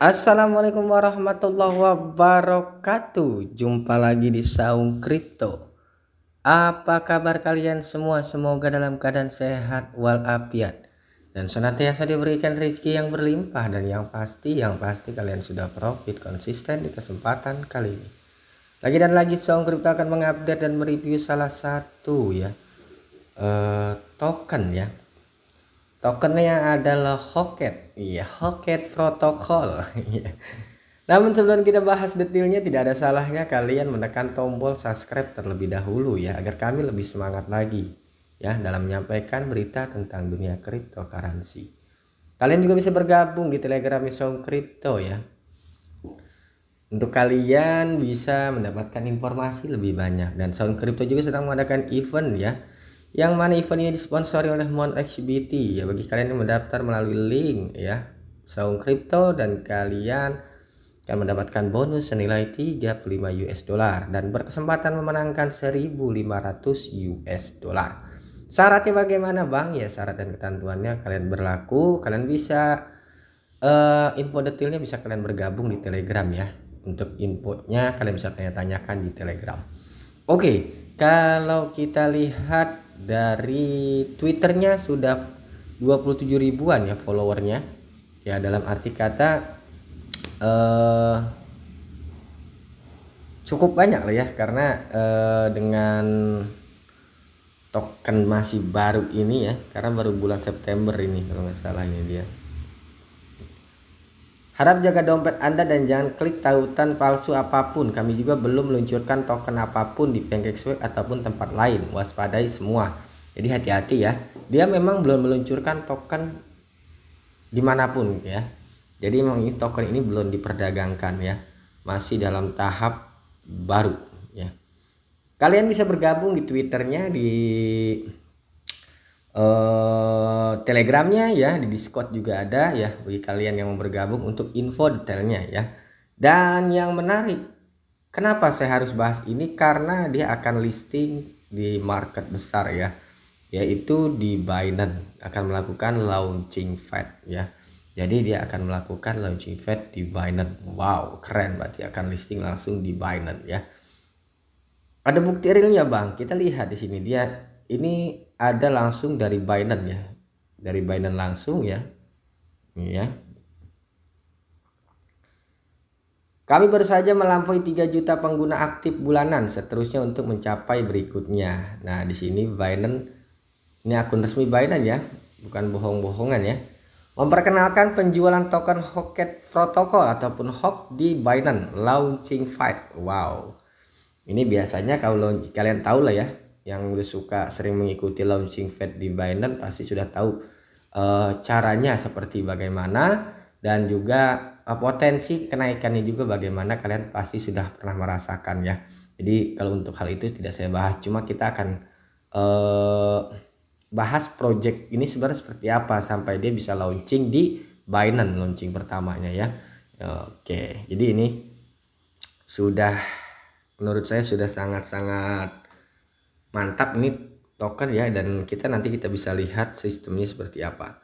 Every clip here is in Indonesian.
Assalamualaikum warahmatullahi wabarakatuh Jumpa lagi di Saung Kripto Apa kabar kalian semua? Semoga dalam keadaan sehat walafiat Dan senantiasa diberikan rezeki yang berlimpah Dan yang pasti, yang pasti kalian sudah profit konsisten di kesempatan kali ini Lagi dan lagi Saung Kripto akan mengupdate dan mereview salah satu ya uh, Token ya Tokennya adalah Hoket. Iya, Hocket Protocol. Iya. Namun sebelum kita bahas detailnya tidak ada salahnya kalian menekan tombol subscribe terlebih dahulu ya agar kami lebih semangat lagi ya dalam menyampaikan berita tentang dunia cryptocurrency. Kalian juga bisa bergabung di Telegram Misong Crypto ya. Untuk kalian bisa mendapatkan informasi lebih banyak dan Sound Crypto juga sedang mengadakan event ya yang mana event ini disponsori oleh Mount XBT ya bagi kalian yang mendaftar melalui link ya saung kripto dan kalian akan mendapatkan bonus senilai 35 US dollar dan berkesempatan memenangkan 1500 US dollar. Syaratnya bagaimana, Bang? Ya, syarat dan ketentuannya kalian berlaku, kalian bisa uh, info detailnya bisa kalian bergabung di Telegram ya. Untuk inputnya kalian bisa tanya-tanyakan di Telegram. Oke, okay, kalau kita lihat dari twitternya sudah 27 ribuan ya followernya ya dalam arti kata eh, cukup banyak lah ya karena eh, dengan token masih baru ini ya karena baru bulan September ini kalau nggak salah ini dia Harap jaga dompet Anda dan jangan klik tautan palsu apapun. Kami juga belum meluncurkan token apapun di Pancakeswap ataupun tempat lain. Waspadai semua. Jadi hati-hati ya. Dia memang belum meluncurkan token dimanapun ya. Jadi memang ini token ini belum diperdagangkan ya. Masih dalam tahap baru ya. Kalian bisa bergabung di Twitternya di uh, telegramnya ya di Discord juga ada ya bagi kalian yang mau bergabung untuk info detailnya ya dan yang menarik kenapa saya harus bahas ini karena dia akan listing di market besar ya yaitu di Binance akan melakukan launching Fed ya jadi dia akan melakukan launching Fed di Binance wow keren berarti akan listing langsung di Binance ya ada bukti realnya bang kita lihat di sini dia ini ada langsung dari Binance ya dari Binance langsung ya ya kami baru saja melampaui 3 juta pengguna aktif bulanan seterusnya untuk mencapai berikutnya nah di sini Binance ini akun resmi Binance ya bukan bohong-bohongan ya memperkenalkan penjualan token Hoket Protocol ataupun HOK di Binance Launching Fight. Wow. Ini biasanya kalau kalian tahu lah ya, yang udah suka sering mengikuti launching Fed di Binance pasti sudah tahu uh, caranya seperti bagaimana dan juga uh, potensi kenaikannya juga bagaimana kalian pasti sudah pernah merasakan ya. Jadi kalau untuk hal itu tidak saya bahas, cuma kita akan uh, bahas project ini sebenarnya seperti apa sampai dia bisa launching di Binance launching pertamanya ya. Oke, jadi ini sudah menurut saya sudah sangat-sangat mantap ini token ya dan kita nanti kita bisa lihat sistemnya seperti apa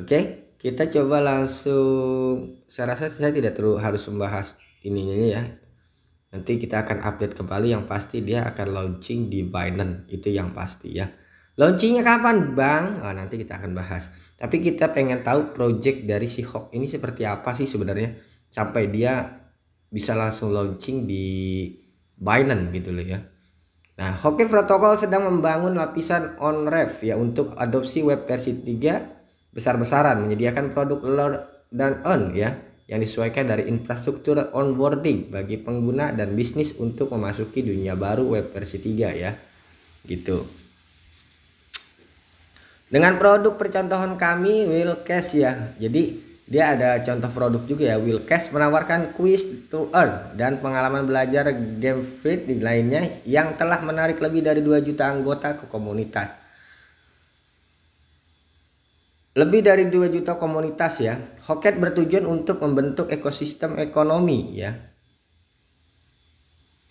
oke okay? kita coba langsung saya rasa saya tidak terlalu harus membahas ini nya ya nanti kita akan update kembali yang pasti dia akan launching di Binance itu yang pasti ya launchingnya kapan bang nah, nanti kita akan bahas tapi kita pengen tahu project dari si Hawk ini seperti apa sih sebenarnya sampai dia bisa langsung launching di Binance gitu loh ya Nah, Hoki Protocol sedang membangun lapisan on-ref ya untuk adopsi web versi 3 besar-besaran menyediakan produk load dan on ya yang disesuaikan dari infrastruktur onboarding bagi pengguna dan bisnis untuk memasuki dunia baru web versi 3 ya. Gitu. Dengan produk percontohan kami Willcast ya. Jadi dia ada contoh produk juga ya Wilkes menawarkan quiz to earn dan pengalaman belajar game free lainnya yang telah menarik lebih dari 2 juta anggota ke komunitas lebih dari 2 juta komunitas ya Hoket bertujuan untuk membentuk ekosistem ekonomi ya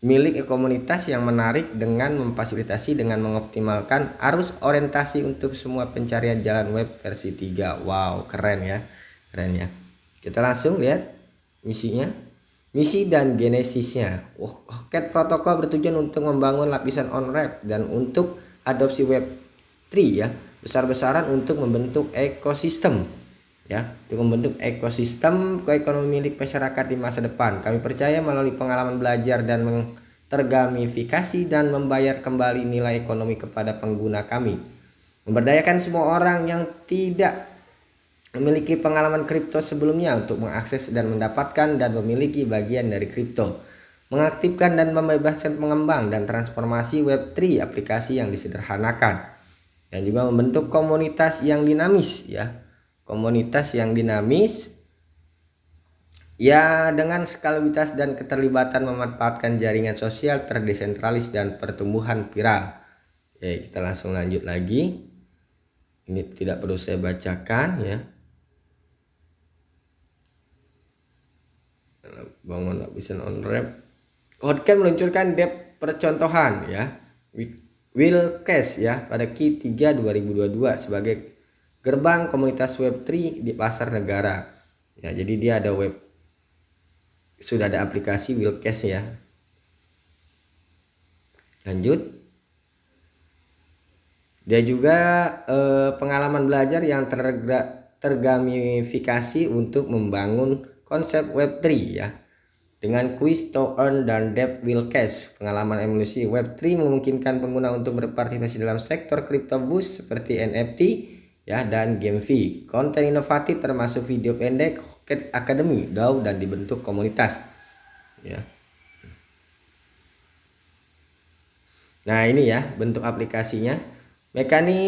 milik komunitas yang menarik dengan memfasilitasi dengan mengoptimalkan arus orientasi untuk semua pencarian jalan web versi 3 wow keren ya keren ya kita langsung lihat misinya misi dan genesisnya Rocket protokol bertujuan untuk membangun lapisan on-ramp dan untuk adopsi web 3 ya besar-besaran untuk membentuk ekosistem ya untuk membentuk ekosistem ekonomi milik masyarakat di masa depan kami percaya melalui pengalaman belajar dan tergamifikasi dan membayar kembali nilai ekonomi kepada pengguna kami memberdayakan semua orang yang tidak memiliki pengalaman kripto sebelumnya untuk mengakses dan mendapatkan dan memiliki bagian dari kripto, mengaktifkan dan membebaskan pengembang dan transformasi Web3 aplikasi yang disederhanakan, dan juga membentuk komunitas yang dinamis ya, komunitas yang dinamis ya dengan skalabilitas dan keterlibatan memanfaatkan jaringan sosial terdesentralis dan pertumbuhan viral. Oke, kita langsung lanjut lagi. Ini tidak perlu saya bacakan ya. bangun lapisan on rep hotcam meluncurkan web percontohan ya Will Cash ya pada Q3 2022 sebagai gerbang komunitas Web3 di pasar negara. Ya, jadi dia ada web sudah ada aplikasi Will Cash ya. Lanjut. Dia juga eh, pengalaman belajar yang tergamifikasi untuk membangun konsep Web3 ya. Dengan quiz to earn dan debt will cash, pengalaman evolusi Web3 memungkinkan pengguna untuk berpartisipasi dalam sektor crypto boost seperti NFT ya dan game fee. Konten inovatif termasuk video pendek, Rocket Academy, DAO dan dibentuk komunitas. Ya. Nah, ini ya bentuk aplikasinya. Mekani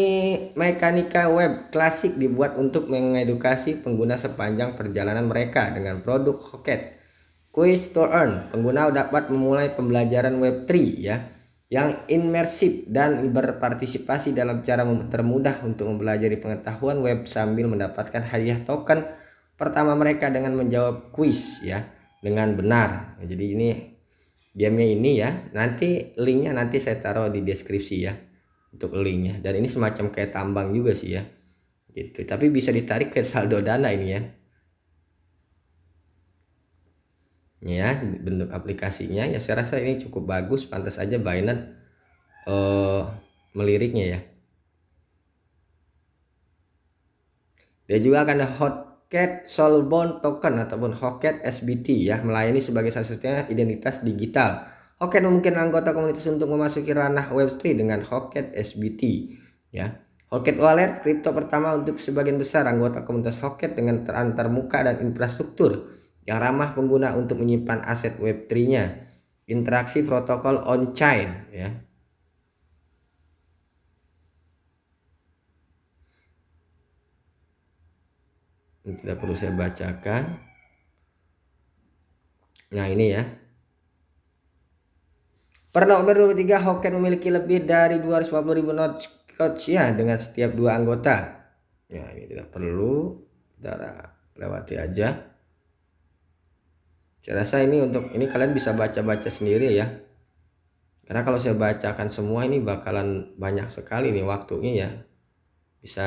mekanika web klasik dibuat untuk mengedukasi pengguna sepanjang perjalanan mereka dengan produk Hoket. Quiz to Earn, pengguna dapat memulai pembelajaran Web3 ya, yang imersif dan berpartisipasi dalam cara termudah untuk mempelajari pengetahuan web sambil mendapatkan hadiah token pertama mereka dengan menjawab quiz ya dengan benar. jadi ini gamenya ini ya. Nanti linknya nanti saya taruh di deskripsi ya untuk linknya dan ini semacam kayak tambang juga sih ya gitu tapi bisa ditarik ke saldo dana ini ya ya bentuk aplikasinya ya saya rasa ini cukup bagus pantas aja Binance uh, meliriknya ya dia juga akan ada Hotcat Solbon Token ataupun Hotcat SBT ya melayani sebagai salah satunya identitas digital Hoket mungkin anggota komunitas untuk memasuki ranah Web3 dengan Hoket SBT. Ya. Hoket Wallet, kripto pertama untuk sebagian besar anggota komunitas Hoket dengan terantarmuka dan infrastruktur yang ramah pengguna untuk menyimpan aset Web3-nya. Interaksi protokol on-chain. Ya. Ini tidak perlu saya bacakan. Nah ini ya, Pernah Umar 23 Hoken memiliki lebih dari 250 ribu not coach ya dengan setiap dua anggota. Ya ini tidak perlu darah lewati aja. Saya rasa ini untuk ini kalian bisa baca-baca sendiri ya. Karena kalau saya bacakan semua ini bakalan banyak sekali nih waktunya ya. Bisa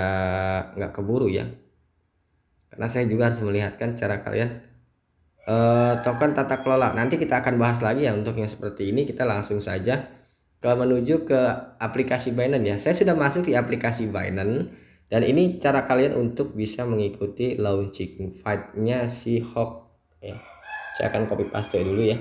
nggak keburu ya. Karena saya juga harus melihatkan cara kalian Eh, token tata kelola. Nanti kita akan bahas lagi ya untuk yang seperti ini kita langsung saja ke menuju ke aplikasi Binance ya. Saya sudah masuk di aplikasi Binance dan ini cara kalian untuk bisa mengikuti launching fight-nya si Hawk ya. Saya akan copy paste dulu ya.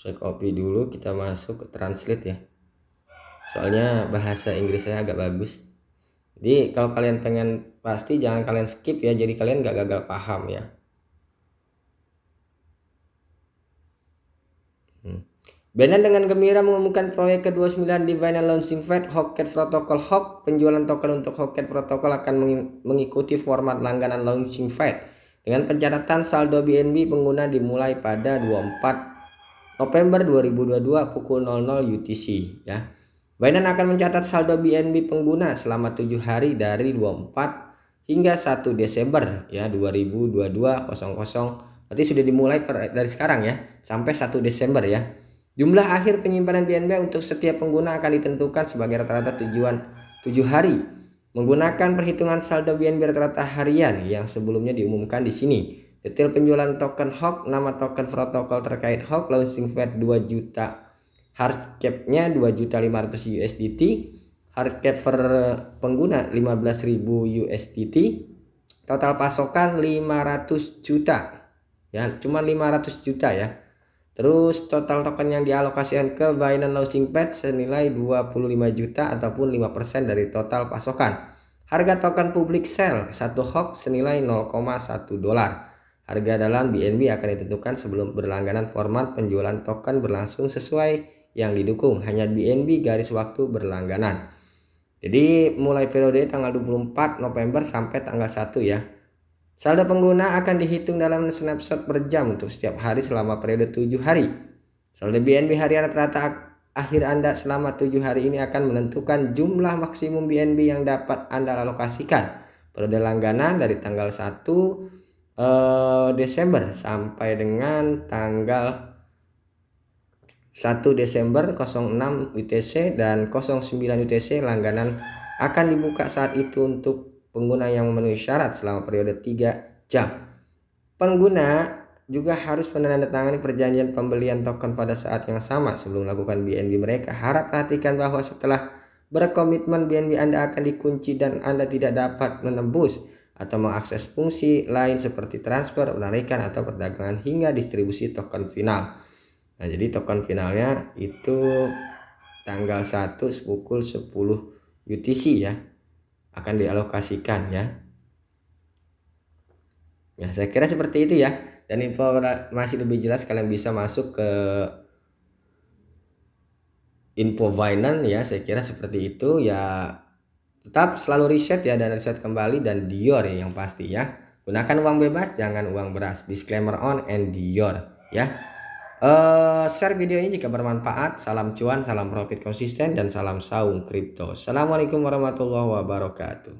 Saya copy dulu kita masuk ke translate ya soalnya bahasa Inggris saya agak bagus jadi kalau kalian pengen pasti jangan kalian skip ya jadi kalian gak gagal paham ya hmm. Benar dengan gembira mengumumkan proyek ke-29 di Binance Launching Fed Hockey Protocol Hawk. Penjualan token untuk Hockey Protocol akan mengikuti format langganan Launching Fed. Dengan pencatatan saldo BNB pengguna dimulai pada 24 November 2022 pukul 00 UTC ya. Binance akan mencatat saldo BNB pengguna selama tujuh hari dari 24 hingga 1 Desember ya 2022 00 berarti sudah dimulai per, dari sekarang ya sampai 1 Desember ya. Jumlah akhir penyimpanan BNB untuk setiap pengguna akan ditentukan sebagai rata-rata tujuan tujuh hari menggunakan perhitungan saldo BNB rata-rata harian yang sebelumnya diumumkan di sini. Detail penjualan token HOK, nama token protokol terkait HOK, launching fee 2 juta hard capnya 2.500 USDT hard cap per pengguna 15.000 USDT total pasokan 500 juta ya cuma 500 juta ya terus total token yang dialokasikan ke Binance Launching Pad senilai 25 juta ataupun 5% dari total pasokan harga token publik sell 1 HOK senilai 0,1 dolar harga dalam BNB akan ditentukan sebelum berlangganan format penjualan token berlangsung sesuai yang didukung hanya BNB garis waktu berlangganan. Jadi mulai periode tanggal 24 November sampai tanggal 1 ya. Saldo pengguna akan dihitung dalam snapshot per jam untuk setiap hari selama periode 7 hari. Saldo BNB harian rata-rata akhir Anda selama 7 hari ini akan menentukan jumlah maksimum BNB yang dapat Anda alokasikan. Periode langganan dari tanggal 1 eh, Desember sampai dengan tanggal 1 Desember 06 UTC dan 09 UTC langganan akan dibuka saat itu untuk pengguna yang memenuhi syarat selama periode 3 jam. Pengguna juga harus menandatangani perjanjian pembelian token pada saat yang sama sebelum melakukan BNB mereka. Harap perhatikan bahwa setelah berkomitmen BNB Anda akan dikunci dan Anda tidak dapat menembus atau mengakses fungsi lain seperti transfer, penarikan, atau perdagangan hingga distribusi token final. Nah, jadi token finalnya itu tanggal 1 pukul 10 UTC ya. Akan dialokasikan ya. Nah, saya kira seperti itu ya. Dan info masih lebih jelas kalian bisa masuk ke info Binance ya. Saya kira seperti itu ya. Tetap selalu riset ya dan riset kembali dan Dior ya, yang pasti ya. Gunakan uang bebas, jangan uang beras. Disclaimer on and Dior ya. Eh, share video ini jika bermanfaat. Salam cuan, salam profit konsisten, dan salam saung kripto. Assalamualaikum warahmatullahi wabarakatuh.